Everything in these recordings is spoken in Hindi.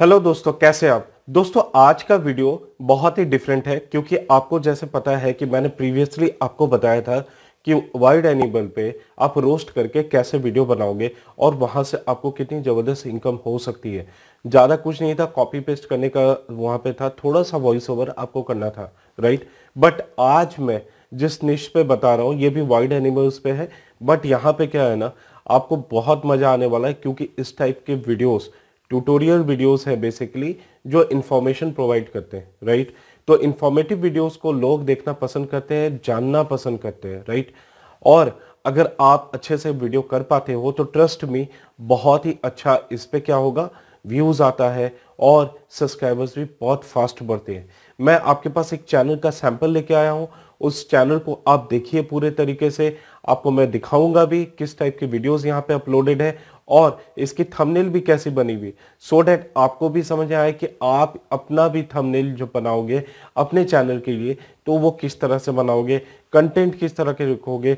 हेलो दोस्तों कैसे आप दोस्तों आज का वीडियो बहुत ही डिफरेंट है क्योंकि आपको जैसे पता है कि मैंने प्रीवियसली आपको बताया था कि वाइल्ड एनिमल पे आप रोस्ट करके कैसे वीडियो बनाओगे और वहाँ से आपको कितनी ज़बरदस्त इनकम हो सकती है ज़्यादा कुछ नहीं था कॉपी पेस्ट करने का वहाँ पे था थोड़ा सा वॉइस ओवर आपको करना था राइट बट आज मैं जिस निश पे बता रहा हूँ ये भी वाइल्ड एनिमल्स पे है बट यहाँ पे क्या है ना आपको बहुत मज़ा आने वाला है क्योंकि इस टाइप के वीडियोज़ ट्यूटोरियल वीडियोस हैं बेसिकली जो इन्फॉर्मेशन प्रोवाइड करते हैं राइट तो इन्फॉर्मेटिव वीडियोस को लोग देखना पसंद करते हैं जानना पसंद करते हैं राइट और अगर आप अच्छे से वीडियो कर पाते हो तो ट्रस्ट में बहुत ही अच्छा इस पर क्या होगा व्यूज़ आता है और सब्सक्राइबर्स भी बहुत फास्ट बढ़ते हैं मैं आपके पास एक चैनल का सैंपल लेके आया हूँ उस चैनल को आप देखिए पूरे तरीके से आपको मैं दिखाऊंगा भी किस टाइप के वीडियोस यहाँ पे अपलोडेड है और इसकी थंबनेल भी कैसी बनी हुई सो डैट आपको भी समझ आए कि आप अपना भी थंबनेल जो बनाओगे अपने चैनल के लिए तो वो किस तरह से बनाओगे कंटेंट किस तरह के रखोगे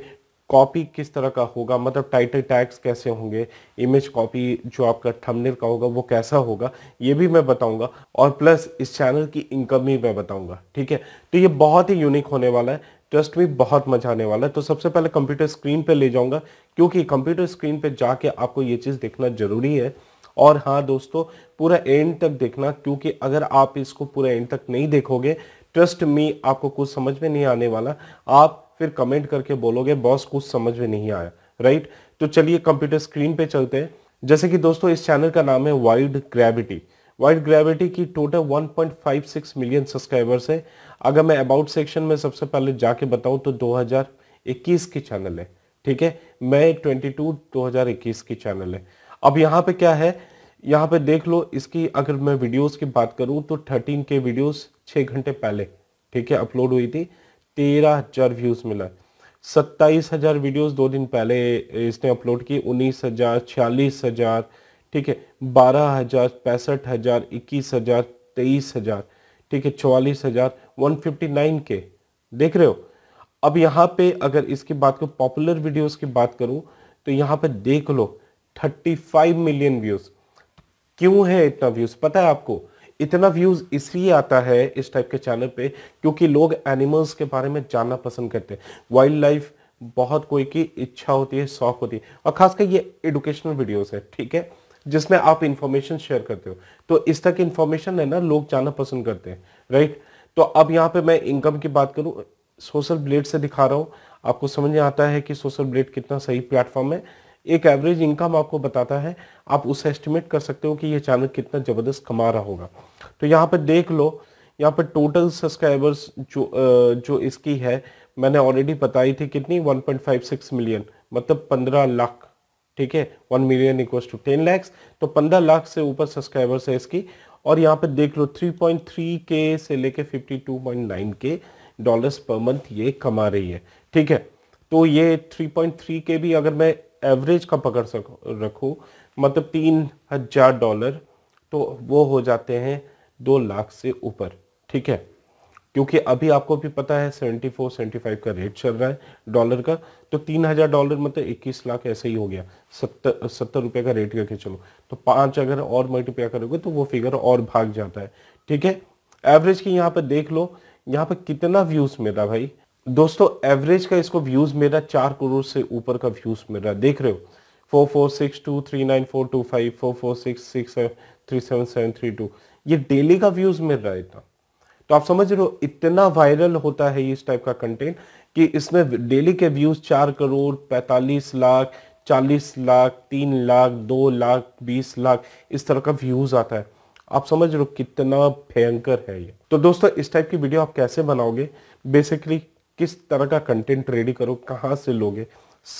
कॉपी किस तरह का होगा मतलब टाइटल टैग्स कैसे होंगे इमेज कॉपी जो आपका थंबनेल का होगा वो कैसा होगा ये भी मैं बताऊंगा और प्लस इस चैनल की इनकम भी मैं बताऊंगा ठीक है तो ये बहुत ही यूनिक होने वाला है ट्रस्ट भी बहुत मजा आने वाला है तो सबसे पहले कंप्यूटर स्क्रीन पे ले जाऊंगा क्योंकि कंप्यूटर स्क्रीन पे जाके आपको ये चीज़ देखना ज़रूरी है और हाँ दोस्तों पूरा एंड तक देखना क्योंकि अगर आप इसको पूरा एंड तक नहीं देखोगे ट्रस्ट मी आपको कुछ समझ में नहीं आने वाला आप फिर कमेंट करके बोलोगे बॉस कुछ समझ में नहीं आया राइट तो चलिए कंप्यूटर स्क्रीन पे चलते हैं जैसे कि दोस्तों इस चैनल का नाम है वाइल्ड ग्रेविटी वाइल्ड ग्रेविटी की टोटल 1.56 मिलियन सब्सक्राइबर्स है अगर मैं अबाउट सेक्शन में सबसे पहले जाके बताऊं तो 2021 की चैनल है ठीक है मैं 22 2021 की चैनल है अब यहाँ पे क्या है यहाँ पे देख लो इसकी अगर मैं वीडियोस की बात करूँ तो 13 के वीडियोस 6 घंटे पहले ठीक है अपलोड हुई थी तेरह हजार व्यूज मिला सत्ताईस हजार वीडियोज दो दिन पहले इसने अपलोड की उन्नीस हजार छियालीस हजार ठीक है बारह हजार पैंसठ हजार इक्कीस हजार तेईस हजार ठीक है चौवालीस हजार 159 के देख रहे हो अब यहाँ पे अगर इसकी बात करूँ पॉपुलर वीडियोस की बात करूँ तो यहाँ पे देख लो 35 मिलियन व्यूज क्यों है इतना व्यूज पता है आपको इतना व्यूज इसलिए आता है इस टाइप के चैनल पे क्योंकि लोग एनिमल्स के बारे में जानना पसंद करते हैं वाइल्ड लाइफ बहुत कोई की इच्छा होती है शौक होती है और खासकर ये एडुकेशनल वीडियोस है ठीक है जिसमें आप इंफॉर्मेशन शेयर करते हो तो इस तरह की इंफॉर्मेशन है ना लोग जानना पसंद करते हैं राइट तो अब यहाँ पे मैं इनकम की बात करूँ सोशल ब्लेड से दिखा रहा हूँ आपको समझ में आता है कि सोशल ब्लेड कितना सही प्लेटफॉर्म है एक एवरेज इनकम आपको बताता है आप उसे एस्टिमेट कर सकते हो कि ये चैनल कितना ज़बरदस्त कमा रहा होगा तो यहाँ पर देख लो यहाँ पर टोटल सब्सक्राइबर्स जो जो इसकी है मैंने ऑलरेडी बताई थी कितनी 1.56 मिलियन मतलब 15 लाख ठीक है 1 मिलियन इक्वल्स टू 10 लैक्स तो 15 लाख से ऊपर सब्सक्राइबर्स है इसकी और यहाँ पे देख लो 3.3 के से लेके 52.9 के डॉलर्स पर मंथ ये कमा रही है ठीक है तो ये 3.3 के भी अगर मैं एवरेज का पकड़ सक रखूँ मतलब तीन हज़ार डॉलर तो वो हो जाते हैं दो लाख से ऊपर ठीक है क्योंकि अभी आपको भी पता है 74 75 का रेट चल रहा है डॉलर का तो तीन हज़ार डॉलर मतलब 21 लाख ऐसे ही हो गया सत्तर सत्तर रुपये का रेट करके चलो तो पांच अगर और मल्टीप्लाई करोगे तो वो फिगर और भाग जाता है ठीक है एवरेज की यहाँ पर देख लो यहाँ पर कितना व्यूज़ मेरा भाई दोस्तों एवरेज का इसको व्यूज़ मेरा चार करोड़ से ऊपर का व्यूज़ मेरा देख रहे हो four four six two three nine four two five four four six six three seven seven three two ये डेली का व्यूज़ मिल रहा है इतना तो आप समझ रहे हो इतना वायरल होता है इस टाइप का कंटेंट कि इसमें डेली के व्यूज चार करोड़ पैंतालीस लाख चालीस लाख तीन लाख दो लाख बीस लाख इस तरह का व्यूज आता है आप समझ रहे हो कितना भयंकर है ये तो दोस्तों इस टाइप की वीडियो आप कैसे बनाओगे बेसिकली किस तरह का कंटेंट रेडी करो कहाँ से लोगे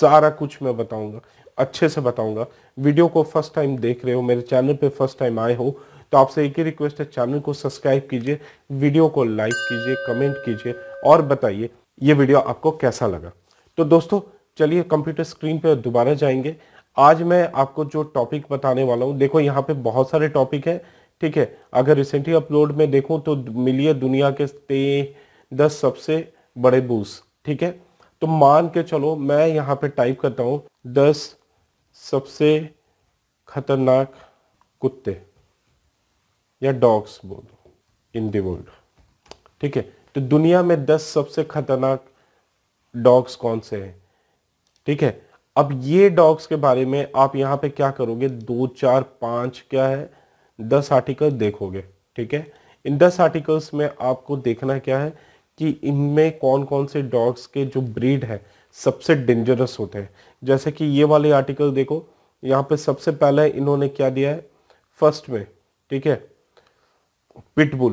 सारा कुछ मैं बताऊंगा अच्छे से बताऊंगा वीडियो को फर्स्ट टाइम देख रहे हो मेरे चैनल पे फर्स्ट टाइम आए हो तो आपसे एक ही रिक्वेस्ट है चैनल को सब्सक्राइब कीजिए वीडियो को लाइक कीजिए कमेंट कीजिए और बताइए ये वीडियो आपको कैसा लगा तो दोस्तों चलिए कंप्यूटर स्क्रीन पर दोबारा जाएंगे आज मैं आपको जो टॉपिक बताने वाला हूँ देखो यहाँ पे बहुत सारे टॉपिक है ठीक है अगर रिसेंटली अपलोड में देखूँ तो मिलिए दुनिया के ते दस सबसे बड़े बूस ठीक है तो मान के चलो मैं यहाँ पे टाइप करता हूँ दस सबसे खतरनाक कुत्ते या डॉग्स बोलो इन दर्ल्ड वर्ल्ड ठीक है तो दुनिया में दस सबसे खतरनाक डॉग्स कौन से हैं ठीक है अब ये डॉग्स के बारे में आप यहाँ पे क्या करोगे दो चार पांच क्या है दस आर्टिकल देखोगे ठीक है इन दस आर्टिकल्स में आपको देखना क्या है कि इनमें कौन कौन से डॉग्स के जो ब्रीड है सबसे डेंजरस होते हैं जैसे कि ये वाले आर्टिकल देखो यहाँ पे सबसे पहले इन्होंने क्या दिया है फर्स्ट में ठीक है पिटबुल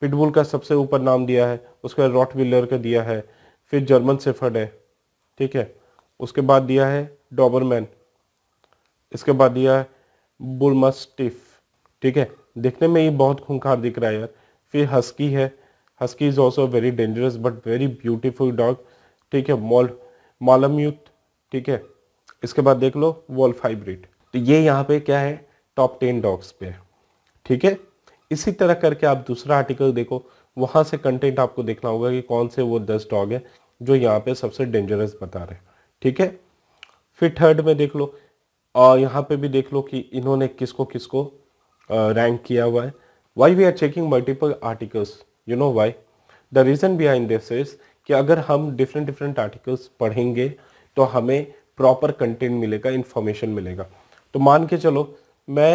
पिटबुल का सबसे ऊपर नाम दिया है उसके बाद रॉट विलर का दिया है फिर जर्मन सेफर्ड है ठीक है उसके बाद दिया है डॉबरमैन इसके बाद दिया है बुलमस्टिफ ठीक है देखने में ये बहुत खूंखार दिख रहा है यार फिर हस्की है husky is also very dangerous but very beautiful dog ठीक है मॉल मालमयुत ठीक है इसके बाद देख लो वॉल्फ हाइब्रिड तो ये यहाँ पे क्या है टॉप टेन डॉग्स पे ठीक है इसी तरह करके आप दूसरा आर्टिकल देखो वहाँ से कंटेंट आपको देखना होगा कि कौन से वो दस डॉग है जो यहाँ पे सबसे डेंजरस बता रहे ठीक है फिर थर्ड में देख लो और यहाँ पे भी देख लो कि इन्होंने किसको किसको रैंक किया हुआ है why we are checking multiple articles you know why the reason behind this is कि अगर हम डिफरेंट डिफरेंट आर्टिकल्स पढ़ेंगे तो हमें प्रॉपर कंटेंट मिलेगा इन्फॉर्मेशन मिलेगा तो मान के चलो मैं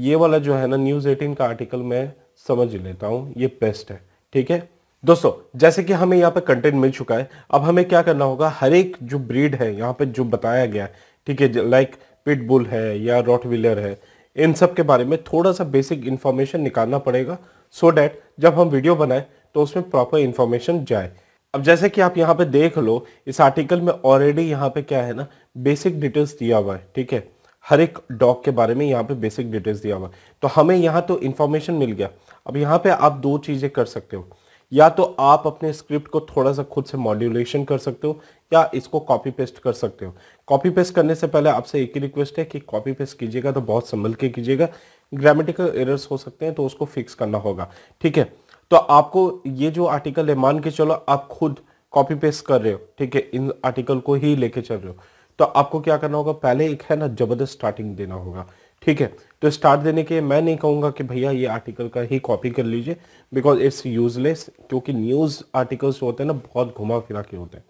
ये वाला जो है ना न्यूज़ एटीन का आर्टिकल मैं समझ लेता हूँ ये बेस्ट है ठीक है दोस्तों जैसे कि हमें यहाँ पे कंटेंट मिल चुका है अब हमें क्या करना होगा हर एक जो ब्रीड है यहाँ पे जो बताया गया है ठीक है लाइक पिटबुल है या रॉटविलियर है इन सब के बारे में थोड़ा सा बेसिक इन्फॉर्मेशन निकालना पड़ेगा सो so डैट जब हम वीडियो बनाएं तो उसमें प्रॉपर इन्फॉर्मेशन जाए अब जैसे कि आप यहाँ पे देख लो इस आर्टिकल में ऑलरेडी यहाँ पे क्या है ना बेसिक डिटेल्स दिया हुआ है ठीक है हर एक डॉग के बारे में यहाँ पे बेसिक डिटेल्स दिया हुआ तो हमें यहाँ तो इन्फॉर्मेशन मिल गया अब यहाँ पे आप दो चीज़ें कर सकते हो या तो आप अपने स्क्रिप्ट को थोड़ा सा खुद से मॉड्यूलेशन कर सकते हो या इसको कॉपी पेस्ट कर सकते हो कॉपी पेस्ट करने से पहले आपसे एक ही रिक्वेस्ट है कि कॉपी पेस्ट कीजिएगा तो बहुत संभल के कीजिएगा ग्रामेटिकल एरर्स हो सकते हैं तो उसको फिक्स करना होगा ठीक है तो आपको ये जो आर्टिकल है मान के चलो आप खुद कॉपी पेस्ट कर रहे हो ठीक है इन आर्टिकल को ही लेके चल रहे हो तो आपको क्या करना होगा पहले एक है ना जबरदस्त स्टार्टिंग देना होगा ठीक है तो स्टार्ट देने के मैं नहीं कहूँगा कि भैया ये आर्टिकल का ही कॉपी कर लीजिए बिकॉज इट्स यूजलेस क्योंकि न्यूज़ आर्टिकल्स होते हैं ना बहुत घुमा फिरा के होते हैं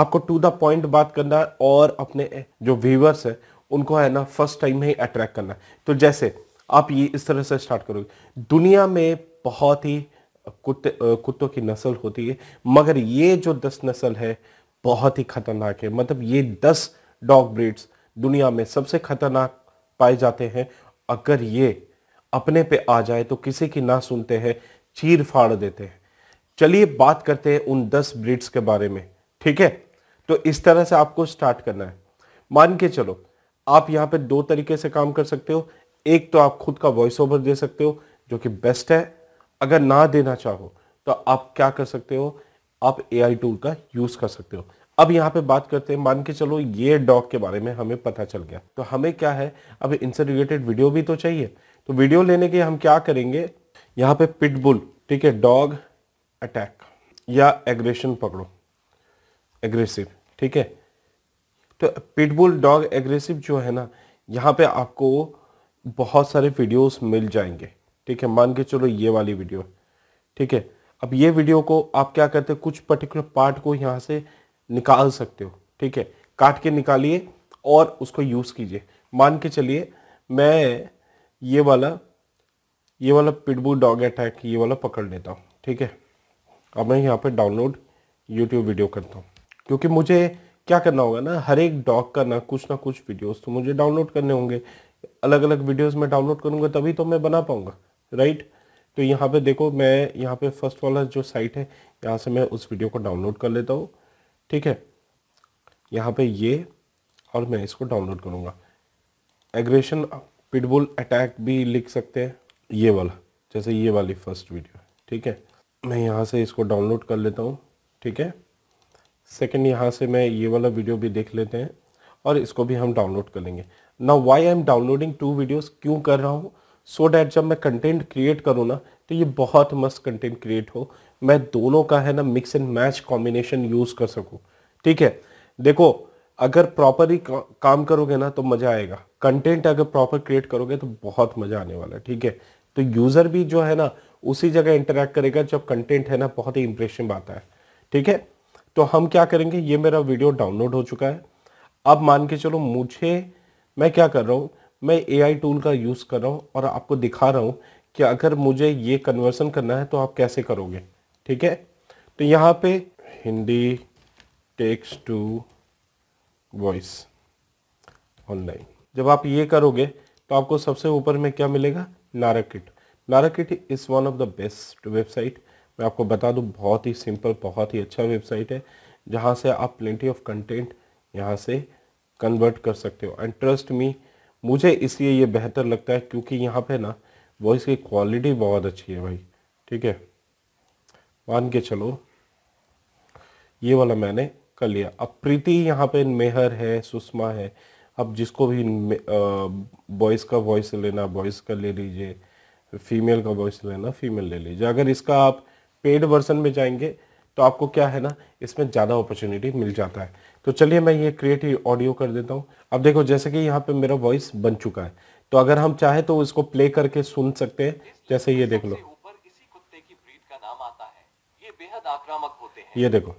आपको टू द पॉइंट बात करना है और अपने जो व्यूवर्स है उनको है ना फर्स्ट टाइम ही अट्रैक्ट करना है तो जैसे आप ये इस तरह से स्टार्ट करोगे दुनिया में बहुत ही कुत्ते कुत्तों की नस्ल होती है मगर ये जो दस नस्ल है बहुत ही खतरनाक है मतलब ये दस डॉग ब्रीड्स दुनिया में सबसे खतरनाक पाए जाते हैं अगर ये अपने पे आ जाए तो किसी की ना सुनते हैं चीर फाड़ देते हैं चलिए बात करते हैं उन दस ब्रीड्स के बारे में ठीक है तो इस तरह से आपको स्टार्ट करना है मान के चलो आप यहाँ पे दो तरीके से काम कर सकते हो एक तो आप खुद का वॉइस ओवर दे सकते हो जो कि बेस्ट है अगर ना देना चाहो तो आप क्या कर सकते हो आप ए टूल का यूज कर सकते हो अब यहाँ पे बात करते हैं मान के चलो ये डॉग के बारे में हमें पता चल गया तो हमें क्या है अब इनसे रिलेटेड वीडियो भी तो चाहिए तो वीडियो लेने के हम क्या करेंगे यहाँ पे पिटबुल ठीक है डॉग अटैक या एग्रेशन पकड़ो एग्रेसिव ठीक है तो पिटबुल डॉग एग्रेसिव जो है ना यहाँ पे आपको बहुत सारे वीडियोस मिल जाएंगे ठीक है मान के चलो ये वाली वीडियो ठीक है अब ये वीडियो को आप क्या करते हो कुछ पर्टिकुलर पार्ट को यहाँ से निकाल सकते हो ठीक है काट के निकालिए और उसको यूज़ कीजिए मान के चलिए मैं ये वाला ये वाला पिटबू डॉग अटैक ये वाला पकड़ लेता हूँ ठीक है अब मैं यहाँ पे डाउनलोड यूट्यूब वीडियो करता हूँ क्योंकि मुझे क्या करना होगा ना हर एक डॉग का ना कुछ ना कुछ वीडियोस तो मुझे डाउनलोड करने होंगे अलग अलग वीडियोस में डाउनलोड करूँगा तभी तो मैं बना पाऊँगा राइट तो यहाँ पे देखो मैं यहाँ पे फर्स्ट वाला जो साइट है यहाँ से मैं उस वीडियो को डाउनलोड कर लेता हूँ ठीक है यहाँ पे ये और मैं इसको डाउनलोड करूँगा एग्रेशन पिटबुल अटैक भी लिख सकते हैं ये वाला जैसे ये वाली फर्स्ट वीडियो ठीक है मैं यहाँ से इसको डाउनलोड कर लेता हूँ ठीक है सेकेंड यहाँ से मैं ये वाला वीडियो भी देख लेते हैं और इसको भी हम डाउनलोड कर लेंगे ना why I am downloading two videos क्यों कर रहा हूँ सो so डैट जब मैं कंटेंट क्रिएट करूँ ना तो ये बहुत मस्त कंटेंट क्रिएट हो मैं दोनों का है ना mix and match combination use कर सकूँ ठीक है देखो अगर प्रॉपर ही का, काम करोगे ना तो मज़ा आएगा कंटेंट अगर प्रॉपर क्रिएट करोगे तो बहुत मज़ा आने वाला है ठीक है तो यूज़र भी जो है ना उसी जगह इंटरेक्ट करेगा जब कंटेंट है ना बहुत ही इंप्रेशन आता है ठीक है तो हम क्या करेंगे ये मेरा वीडियो डाउनलोड हो चुका है अब मान के चलो मुझे मैं क्या कर रहा हूँ मैं ए टूल का यूज़ कर रहा हूँ और आपको दिखा रहा हूँ कि अगर मुझे ये कन्वर्सन करना है तो आप कैसे करोगे ठीक है तो यहाँ पे Hindi text to voice online जब आप ये करोगे तो आपको सबसे ऊपर में क्या मिलेगा Narakeet Narakeet is one of the best website मैं आपको बता दूँ बहुत ही सिंपल बहुत ही अच्छा वेबसाइट है जहाँ से आप प्लेंटी ऑफ कंटेंट यहाँ से कन्वर्ट कर सकते हो एंड ट्रस्ट मी मुझे इसलिए ये बेहतर लगता है क्योंकि यहाँ पे ना वॉइस की क्वालिटी बहुत अच्छी है भाई ठीक है मान के चलो ये वाला मैंने कर लिया अब प्रीति यहाँ पे मेहर है सुषमा है अब जिसको भी बॉयज़ का वॉइस लेना बॉयज़ का ले लीजिए फीमेल का वॉइस लेना फीमेल ले लीजिए अगर इसका आप पेड वर्सन में जाएंगे तो आपको क्या है ना इसमें ज़्यादा अपॉर्चुनिटी मिल जाता है तो चलिए मैं ये क्रिएट ऑडियो कर देता हूँ अब देखो जैसे कि यहाँ पे मेरा वॉइस बन चुका है तो अगर हम चाहें तो इसको प्ले करके सुन सकते हैं जैसे ये देख लो ये देखो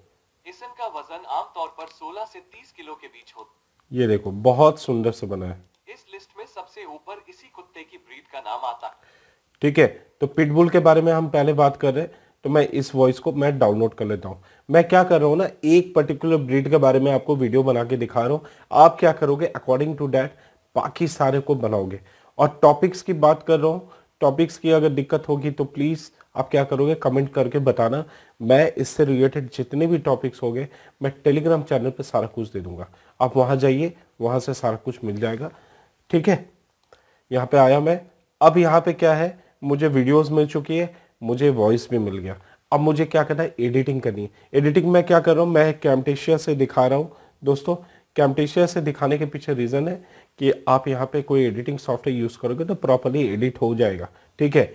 इसन का वजन आमतौर पर 16 से 30 किलो के बीच होता ये देखो बहुत सुंदर से बना है इस लिस्ट में सबसे ऊपर इसी कुत्ते की ब्रीड का नाम आता है ठीक है तो पिटबुल के बारे में हम पहले बात कर रहे हैं तो मैं इस वॉइस को मैं डाउनलोड कर लेता हूँ मैं क्या कर रहा हूँ ना एक पर्टिकुलर ब्रीड के बारे में आपको वीडियो बना के दिखा रहा हूँ आप क्या करोगे अकॉर्डिंग टू डैट बाकी सारे को बनाओगे और टॉपिक्स की बात कर रहा हूँ टॉपिक्स की अगर दिक्कत होगी तो प्लीज़ आप क्या करोगे कमेंट करके बताना मैं इससे रिलेटेड जितने भी टॉपिक्स होंगे मैं टेलीग्राम चैनल पर सारा कुछ दे दूंगा आप वहाँ जाइए वहाँ से सारा कुछ मिल जाएगा ठीक है यहाँ पे आया मैं अब यहाँ पे क्या है मुझे वीडियोस मिल चुकी है मुझे वॉइस भी मिल गया अब मुझे क्या करना है एडिटिंग करनी है एडिटिंग मैं क्या कर रहा हूँ मैं कैमटेशिया से दिखा रहा हूँ दोस्तों कैमटेशिया से दिखाने के पीछे रीज़न है कि आप यहाँ पे कोई एडिटिंग सॉफ्टवेयर यूज़ करोगे तो प्रॉपरली एडिट हो जाएगा ठीक है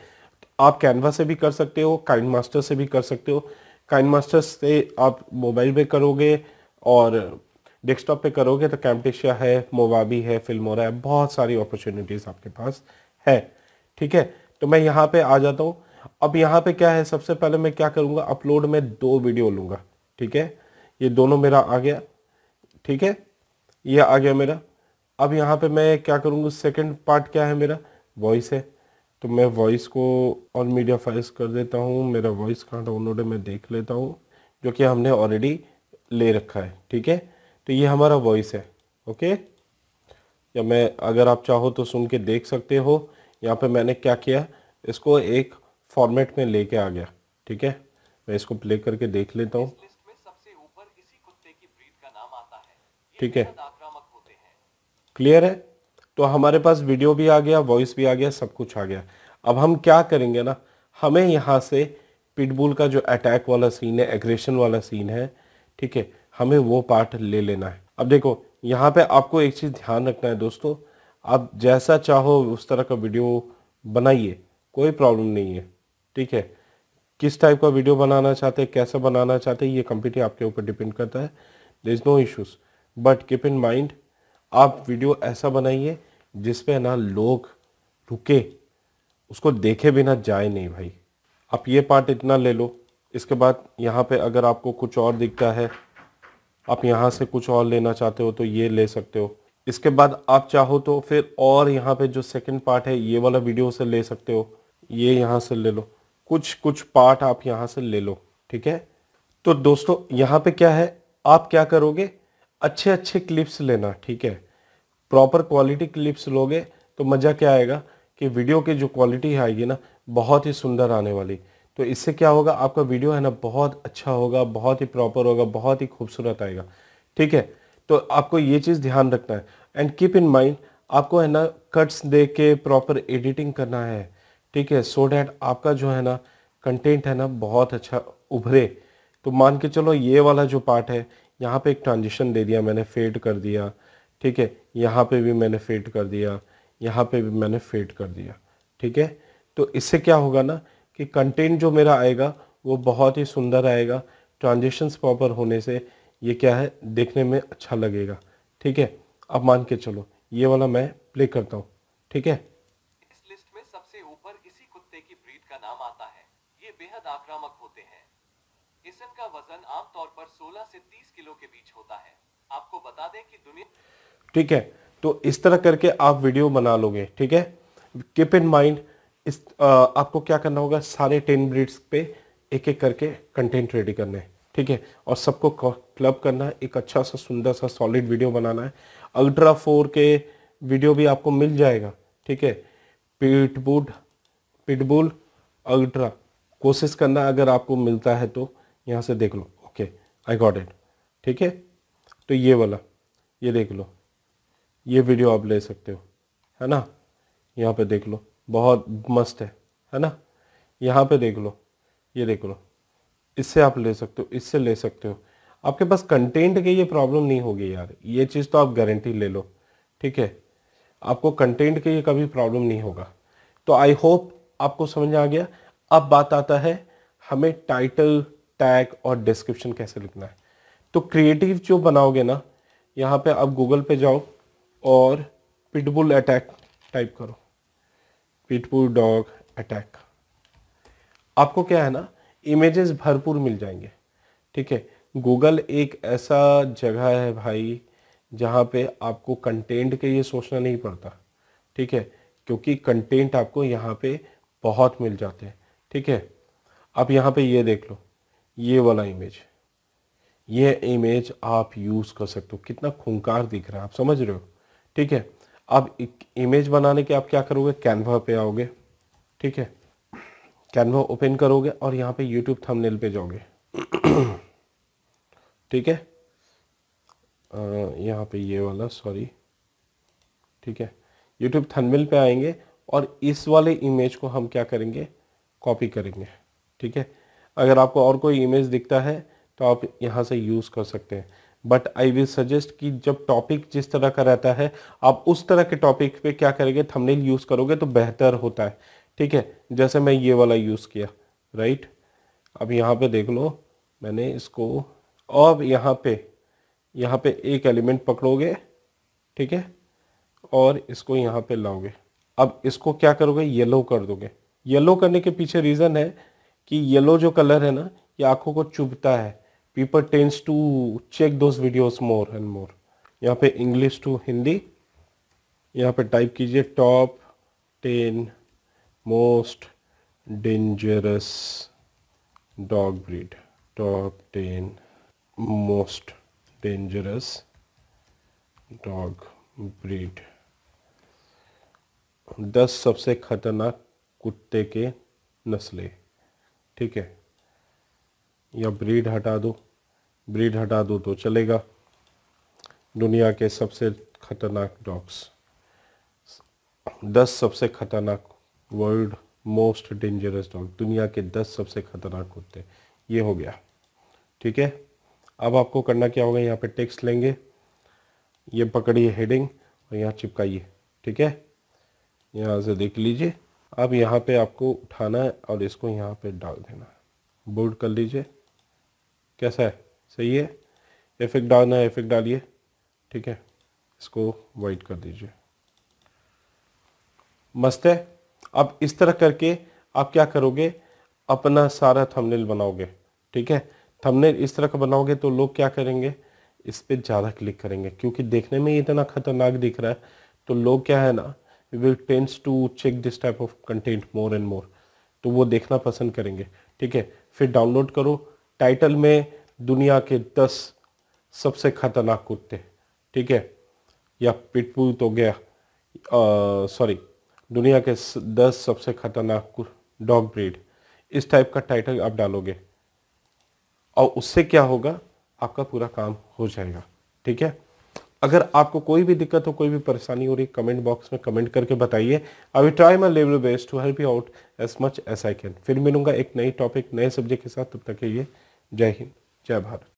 आप कैनवा से भी कर सकते हो काइंड मास्टर से भी कर सकते हो काइंड मास्टर से आप मोबाइल पर करोगे और डेस्कटॉप पर करोगे तो कैम्पटेशिया है मोवाबी है फिल्मोरा है बहुत सारी अपॉर्चुनिटीज़ आपके पास है ठीक है तो मैं यहाँ पर आ जाता हूँ अब यहाँ पे क्या है सबसे पहले मैं क्या करूँगा अपलोड में दो वीडियो लूँगा ठीक है ये दोनों मेरा आ गया ठीक है ये आ गया मेरा अब यहाँ पे मैं क्या करूँगा सेकंड पार्ट क्या है मेरा वॉइस है तो मैं वॉइस को और मीडिया फाइल्स कर देता हूँ मेरा वॉइस कहाँ डाउनलोड है मैं देख लेता हूँ जो कि हमने ऑलरेडी ले रखा है ठीक है तो ये हमारा वॉइस है ओके या मैं अगर आप चाहो तो सुन के देख सकते हो यहाँ पे मैंने क्या किया इसको एक फॉर्मेट में लेके आ गया ठीक है मैं इसको प्ले करके देख लेता हूँ ठीक है क्लियर है तो हमारे पास वीडियो भी आ गया वॉइस भी आ गया सब कुछ आ गया अब हम क्या करेंगे ना हमें यहाँ से पिटबुल का जो अटैक वाला सीन है एग्रेशन वाला सीन है ठीक है हमें वो पार्ट ले लेना है अब देखो यहाँ पे आपको एक चीज़ ध्यान रखना है दोस्तों आप जैसा चाहो उस तरह का वीडियो बनाइए कोई प्रॉब्लम नहीं है ठीक है किस टाइप का वीडियो बनाना चाहते हैं कैसा बनाना चाहते हैं ये कंपनी आपके ऊपर डिपेंड करता है there is no issues but keep in mind आप वीडियो ऐसा बनाइए जिसपे ना लोग रुके उसको देखे बिना जाए नहीं भाई आप ये पार्ट इतना ले लो इसके बाद यहाँ पे अगर आपको कुछ और दिखता है आप यहाँ से कुछ और लेना चाहते हो तो ये ले सकते हो इसके बाद आप चाहो तो फिर और यहाँ पे जो सेकंड पार्ट है ये वाला वीडियो से ले सकते हो ये यहाँ से ले लो कुछ कुछ पार्ट आप यहाँ से ले लो ठीक है तो दोस्तों यहाँ पे क्या है आप क्या करोगे अच्छे अच्छे क्लिप्स लेना ठीक है प्रॉपर क्वालिटी क्लिप्स लोगे तो मज़ा क्या आएगा कि वीडियो की जो क्वालिटी आएगी ना बहुत ही सुंदर आने वाली तो इससे क्या होगा आपका वीडियो है ना बहुत अच्छा होगा बहुत ही प्रॉपर होगा बहुत ही खूबसूरत आएगा ठीक है तो आपको ये चीज़ ध्यान रखना है एंड कीप इन माइंड आपको है ना कट्स दे के प्रॉपर एडिटिंग करना है ठीक है सो डैट आपका जो है ना कंटेंट है ना बहुत अच्छा उभरे तो मान के चलो ये वाला जो पार्ट है यहाँ पे एक ट्रांजिशन दे दिया मैंने फेड कर दिया ठीक है यहाँ पे भी मैंने फेड कर दिया यहाँ पे भी मैंने फेड कर दिया ठीक है तो इससे क्या होगा ना कि कंटेंट जो मेरा आएगा वो बहुत ही सुंदर आएगा ट्रांजेक्शन्स प्रॉपर होने से ये क्या है देखने में अच्छा लगेगा ठीक है अब मान के चलो ये वाला मैं प्ले करता हूँ ठीक है इसन का वजन आमतौर पर 16 से 30 किलो के बीच होता है आपको बता दें कि दुनिया ठीक है तो इस तरह करके आप वीडियो बना लोगे ठीक है कीप इन माइंड इस आ, आपको क्या करना होगा सारे टेन ब्रीड्स पे एक एक करके कंटेंट रेडी करना है ठीक है और सबको क्लब करना है एक अच्छा सा सुंदर सा सॉलिड वीडियो बनाना है अल्ट्रा फोर के वीडियो भी आपको मिल जाएगा ठीक है पिटबुड पिटबुल अल्ट्रा कोशिश करना अगर आपको मिलता है तो यहाँ से देख लो ओके आई गॉट इट ठीक है तो ये वाला ये देख लो ये वीडियो आप ले सकते हो है ना यहाँ पे देख लो बहुत मस्त है है ना यहाँ पे देख लो ये देख लो इससे आप ले सकते हो इससे ले सकते हो आपके पास कंटेंट की ये प्रॉब्लम नहीं होगी यार ये चीज़ तो आप गारंटी ले लो ठीक है आपको कंटेंट के ये कभी प्रॉब्लम नहीं होगा तो आई होप आपको समझ आ गया अब बात आता है हमें टाइटल टैग और डिस्क्रिप्शन कैसे लिखना है तो क्रिएटिव जो बनाओगे ना यहाँ पे आप गूगल पे जाओ और पिटबुल अटैक टाइप करो पिटबुल डॉग अटैक आपको क्या है ना इमेजेस भरपूर मिल जाएंगे ठीक है गूगल एक ऐसा जगह है भाई जहाँ पे आपको कंटेंट के ये सोचना नहीं पड़ता ठीक है क्योंकि कंटेंट आपको यहाँ पे बहुत मिल जाते हैं ठीक है आप यहाँ पे ये देख लो ये वाला इमेज ये इमेज आप यूज़ कर सकते हो कितना खूंखार दिख रहा है आप समझ रहे हो ठीक है अब एक इमेज बनाने के आप क्या करोगे कैनवा पे आओगे ठीक है कैनवा ओपन करोगे और यहाँ पे यूट्यूब थंबनेल पे जाओगे ठीक है यहाँ पे ये वाला सॉरी ठीक है यूट्यूब थंबनेल पे आएंगे और इस वाले इमेज को हम क्या करेंगे कॉपी करेंगे ठीक है अगर आपको और कोई इमेज दिखता है तो आप यहाँ से यूज़ कर सकते हैं बट आई विल सजेस्ट कि जब टॉपिक जिस तरह का रहता है आप उस तरह के टॉपिक पे क्या करेंगे थंबनेल यूज़ करोगे तो बेहतर होता है ठीक है जैसे मैं ये वाला यूज़ किया राइट अब यहाँ पे देख लो मैंने इसको अब यहाँ पे यहाँ पे एक एलिमेंट पकड़ोगे ठीक है और इसको यहाँ पे लाओगे अब इसको क्या करोगे येलो कर दोगे येलो करने के पीछे रीज़न है कि येलो जो कलर है ना ये आँखों को चुभता है people tends to check those videos more and more यहाँ पे इंग्लिश टू हिंदी यहाँ पे टाइप कीजिए top ten most dangerous dog breed top ten most dangerous dog breed दस सबसे खतरनाक कुत्ते के नस्लें ठीक है या ब्रीड हटा दो ब्रीड हटा दो तो चलेगा दुनिया के सबसे ख़तरनाक डॉग्स दस सबसे ख़तरनाक वर्ल्ड मोस्ट डेंजरस डॉग दुनिया के दस सबसे ख़तरनाक होते ये हो गया ठीक है अब आपको करना क्या होगा यहाँ पे टेक्स्ट लेंगे ये पकड़िए हेडिंग और यहाँ चिपकाइए ठीक है यहाँ से देख लीजिए अब यहाँ पे आपको उठाना है और इसको यहाँ पे डाल देना है बोल्ड कर लीजिए कैसा है सही है इफेक्ट डालना है इफेक्ट डालिए ठीक है इसको वाइट कर दीजिए मस्त है अब इस तरह करके आप क्या करोगे अपना सारा थंबनेल बनाओगे ठीक है थंबनेल इस तरह का बनाओगे तो लोग क्या करेंगे इस पर ज़्यादा क्लिक करेंगे क्योंकि देखने में ही इतना खतरनाक दिख रहा है तो लोग क्या है ना will tends to check this type of content more and more तो वो देखना पसंद करेंगे ठीक है फिर डाउनलोड करो टाइटल में दुनिया के दस सबसे खतरनाक कुत्ते ठीक है या पिटबुल तो गया सॉरी दुनिया के दस सबसे खतरनाक डॉग ब्रीड इस टाइप का टाइटल आप डालोगे और उससे क्या होगा आपका पूरा काम हो जाएगा ठीक है अगर आपको कोई भी दिक्कत हो कोई भी परेशानी हो रही कमेंट बॉक्स में कमेंट करके बताइए I will try my level best to help you out as much as I can फिर मिलूंगा एक नई टॉपिक नए सब्जेक्ट के साथ तब तक के लिए जय हिंद जय भारत